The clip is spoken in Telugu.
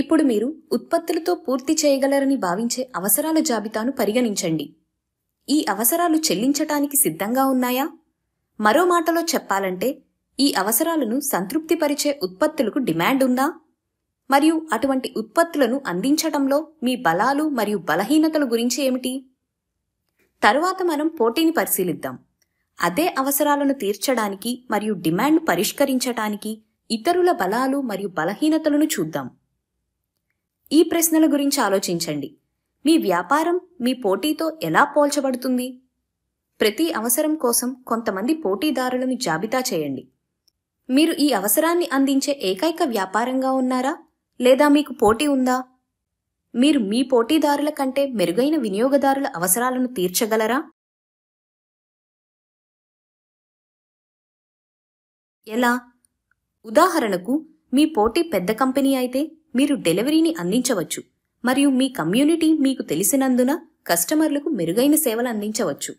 ఇప్పుడు మీరు ఉత్పత్తులతో పూర్తి చేయగలరని భావించే అవసరాల జాబితాను పరిగణించండి ఈ అవసరాలు చెల్లించటానికి సిద్ధంగా ఉన్నాయా మరో మాటలో చెప్పాలంటే ఈ అవసరాలను సంతృప్తిపరిచే ఉత్పత్తులకు డిమాండ్ ఉందా మరియు అటువంటి ఉత్పత్తులను అందించటంలో మీ బలాలు మరియు బలహీనతల గురించి ఏమిటి తరువాత మనం పోటీని పరిశీలిద్దాం అదే అవసరాలను తీర్చడానికి మరియు డిమాండ్ పరిష్కరించటానికి ఇతరుల బలాలు మరియు బలహీనతలను చూద్దాం ఈ ప్రశ్నల గురించి ఆలోచించండి మీ వ్యాపారం మీ పోటీతో ఎలా పోల్చబడుతుంది ప్రతి అవసరం కోసం కొంతమంది పోటీదారులను జాబితా చేయండి మీరు ఈ అవసరాన్ని అందించే ఏకైక వ్యాపారంగా ఉన్నారా లేదా మీకు పోటీ ఉందా మీరు మీ పోటీదారుల కంటే మెరుగైన వినియోగదారుల అవసరాలను తీర్చగలరా ఎలా ఉదాహరణకు మీ పోటీ పెద్ద కంపెనీ అయితే మీరు డెలివరీని అందించవచ్చు మరియు మీ కమ్యూనిటీ మీకు తెలిసినందున కస్టమర్లకు మెరుగైన సేవలు అందించవచ్చు